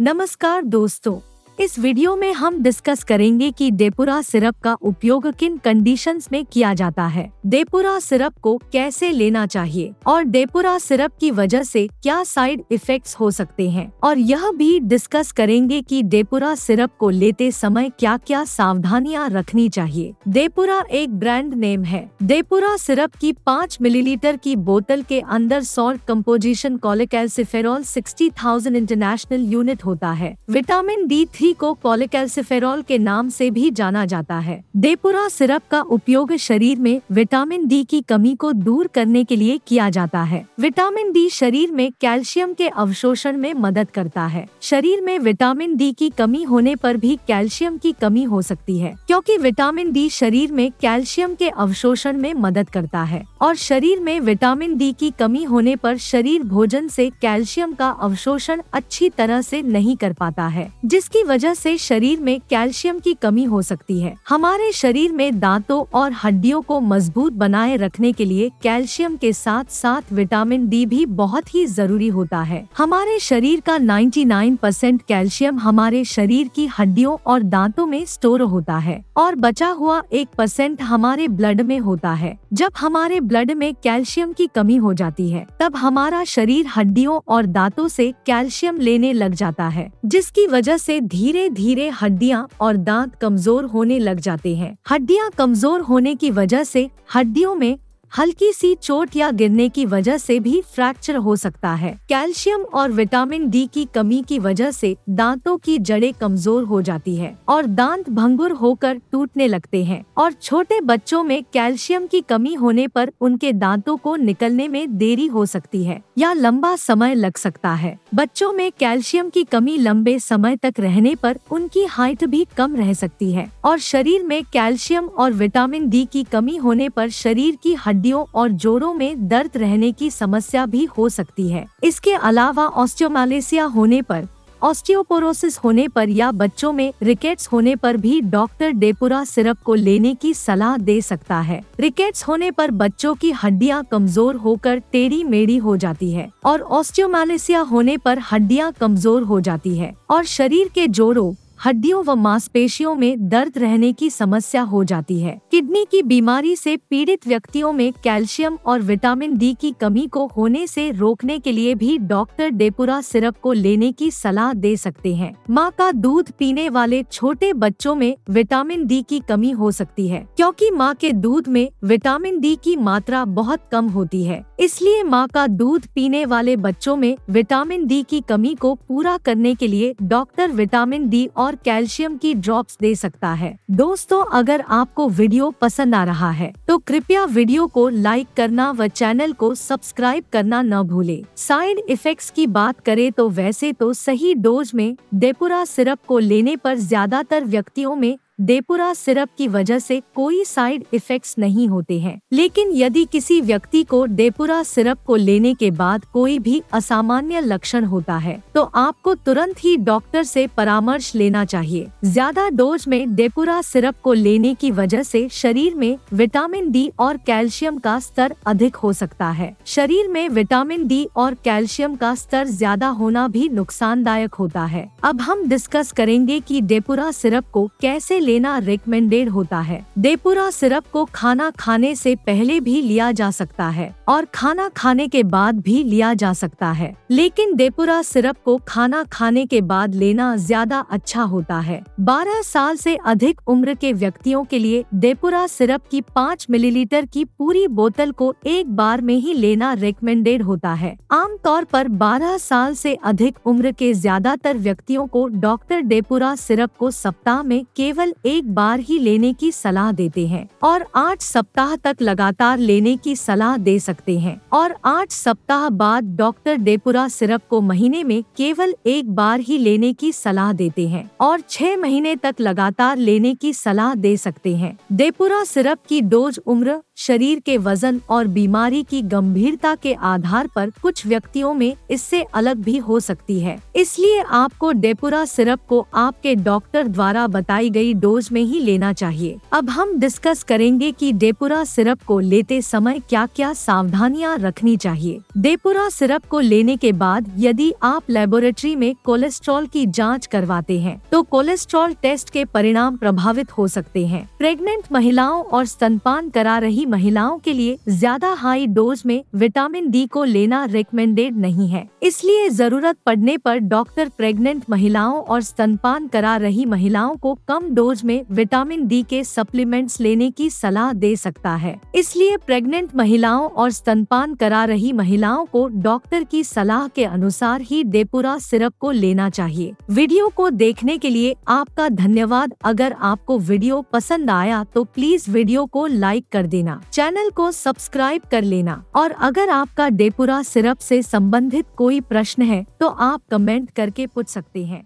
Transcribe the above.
नमस्कार दोस्तों इस वीडियो में हम डिस्कस करेंगे कि डेपुरा सिरप का उपयोग किन कंडीशंस में किया जाता है डेपुरा सिरप को कैसे लेना चाहिए और डेपुरा सिरप की वजह से क्या साइड इफेक्ट्स हो सकते हैं और यह भी डिस्कस करेंगे कि डेपुरा सिरप को लेते समय क्या क्या सावधानियां रखनी चाहिए देपुरा एक ब्रांड नेम है देपुरा सिरप की पाँच मिलीलीटर की बोतल के अंदर salt composition cholecalciferol sixty thousand international unit होता है विटामिन डी औषधि को कॉलिकल्सिफेरॉल के नाम से भी जाना जाता है देपुरा सिरप का उपयोग शरीर में विटामिन डी की कमी को दूर करने के लिए किया जाता है विटामिन डी शरीर में कैल्शियम के अवशोषण में मदद करता है शरीर में विटामिन डी की कमी होने पर भी कैल्शियम की कमी हो सकती है क्योंकि विटामिन डी शरीर में कैल्शियम के अवशोषण में मदद करता है और शरीर में विटामिन डी की कमी होने पर शरीर भोजन से कैल्शियम का अवशोषण अच्छी तरह से नहीं कर पाता है जिसकी वजह से शरीर में कैल्शियम की कमी हो सकती है हमारे शरीर में दांतों और हड्डियों को मजबूत बनाए रखने के लिए कैल्शियम के साथ साथ विटामिन डी भी बहुत ही जरूरी होता है हमारे शरीर का 99 परसेंट कैल्शियम हमारे शरीर की हड्डियों और दांतों में स्टोर होता है और बचा हुआ एक परसेंट हमारे ब्लड में होता है जब हमारे ब्लड में कैल्शियम की कमी हो जाती है तब हमारा शरीर हड्डियों और दांतों से कैल्शियम लेने लग जाता है जिसकी वजह से धीरे धीरे धीरे हड्डियाँ और दांत कमजोर होने लग जाते हैं हड्डियाँ कमजोर होने की वजह से हड्डियों में हल्की सी चोट या गिरने की वजह से भी फ्रैक्चर हो सकता है कैल्शियम और विटामिन डी की कमी की वजह से दांतों की जड़ें कमजोर हो जाती है और दांत भंगुर होकर टूटने लगते हैं और छोटे बच्चों में कैल्शियम की कमी होने पर उनके दांतों को निकलने में देरी हो सकती है या लंबा समय लग सकता है बच्चों में कैल्शियम की कमी लंबे समय तक रहने पर उनकी हाइट भी कम रह सकती है और शरीर में कैल्शियम और विटामिन डी की कमी होने पर शरीर की हड्डी हड्डियों और जोड़ों में दर्द रहने की समस्या भी हो सकती है इसके अलावा ऑस्टियोमालेसिया होने पर ऑस्टियोपोरोसिस होने पर या बच्चों में रिकेट्स होने पर भी डॉक्टर डेपुरा सिरप को लेने की सलाह दे सकता है रिकेट्स होने पर बच्चों की हड्डियां कमजोर होकर टेढ़ी मेढ़ी हो जाती है और ऑस्टियोमालेसिया होने पर हड्डियां कमजोर हो जाती है और शरीर के जोड़ों हड्डियों व मांसपेशियों में दर्द रहने की समस्या हो जाती है किडनी की बीमारी से पीड़ित व्यक्तियों में कैल्शियम और विटामिन डी की कमी को होने से रोकने के लिए भी डॉक्टर डेपुरा सिरप को लेने की सलाह दे सकते हैं माँ का दूध पीने वाले छोटे बच्चों में विटामिन डी की कमी हो सकती है क्योंकि माँ के दूध में विटामिन डी की मात्रा बहुत कम होती है इसलिए माँ का दूध पीने वाले बच्चों में विटामिन डी की कमी को पूरा करने के लिए डॉक्टर विटामिन डी और और कैल्शियम की ड्रॉप्स दे सकता है दोस्तों अगर आपको वीडियो पसंद आ रहा है तो कृपया वीडियो को लाइक करना व चैनल को सब्सक्राइब करना न भूले साइड इफेक्ट्स की बात करें तो वैसे तो सही डोज में डेपुरा सिरप को लेने पर ज्यादातर व्यक्तियों में देपुरा सिरप की वजह से कोई साइड इफेक्ट्स नहीं होते हैं लेकिन यदि किसी व्यक्ति को देपुरा सिरप को लेने के बाद कोई भी असामान्य लक्षण होता है तो आपको तुरंत ही डॉक्टर से परामर्श लेना चाहिए ज्यादा डोज में देपुरा सिरप को लेने की वजह से शरीर में विटामिन डी और कैल्शियम का स्तर अधिक हो सकता है शरीर में विटामिन डी और कैल्शियम का स्तर ज्यादा होना भी नुकसानदायक होता है अब हम डिस्कस करेंगे की डेपुरा सिरप को कैसे लेना रिकमेंडेड होता है देपुरा सिरप को खाना खाने से पहले भी लिया जा सकता है और खाना खाने के बाद भी लिया जा सकता है लेकिन देपुरा सिरप को खाना खाने के बाद लेना ज्यादा अच्छा होता है 12 साल से अधिक उम्र के व्यक्तियों के लिए देपुरा सिरप की 5 मिलीलीटर की पूरी बोतल को एक बार में ही लेना रिकमेंडेड होता है आमतौर पर 12 साल से अधिक उम्र के ज्यादातर व्यक्तियों को डॉक्टर देपुरा सिरप को सप्ताह में केवल केवल एक बार ही लेने की सलाह देते हैं और आठ सप्ताह तक लगातार लेने की सलाह दे सकते हैं और आठ सप्ताह बाद डॉक्टर डेपुरा सिरप को महीने में केवल एक बार ही लेने की सलाह देते हैं और छह महीने तक लगातार लेने की सलाह दे सकते हैं डेपुरा सिरप की डोज उम्र शरीर के वजन और बीमारी की गंभीरता के आधार पर कुछ व्यक्तियों में इससे अलग भी हो सकती है इसलिए आपको डेपुरा सिरप को आपके डॉक्टर द्वारा बताई गई डोज में ही लेना चाहिए अब हम डिस्कस करेंगे कि डेपुरा सिरप को लेते समय क्या क्या सावधानियां रखनी चाहिए डेपुरा सिरप को लेने के बाद यदि आप लेबोरेटरी में कोलेस्ट्रॉल की जांच करवाते हैं तो कोलेस्ट्रॉल टेस्ट के परिणाम प्रभावित हो सकते हैं प्रेग्नेंट महिलाओं और स्तनपान करा रही महिलाओं के लिए ज्यादा हाई डोज में विटामिन डी को लेना रिकमेंडेड नहीं है इसलिए जरूरत पड़ने पर डॉक्टर प्रेग्नेंट महिलाओं और स्तनपान करा रही महिलाओं को कम डोज डोज में विटामिन डी के सप्लीमेंट्स लेने की सलाह दे सकता है इसलिए प्रेग्नेंट महिलाओं और स्तनपान करा रही महिलाओं को डॉक्टर की सलाह के अनुसार ही डेपुरा सिरप को लेना चाहिए वीडियो को देखने के लिए आपका धन्यवाद अगर आपको वीडियो पसंद आया तो प्लीज वीडियो को लाइक कर देना चैनल को सब्सक्राइब कर लेना और अगर आपका डेपुरा सिरप से संबंधित कोई प्रश्न है तो आप कमेंट करके पूछ सकते हैं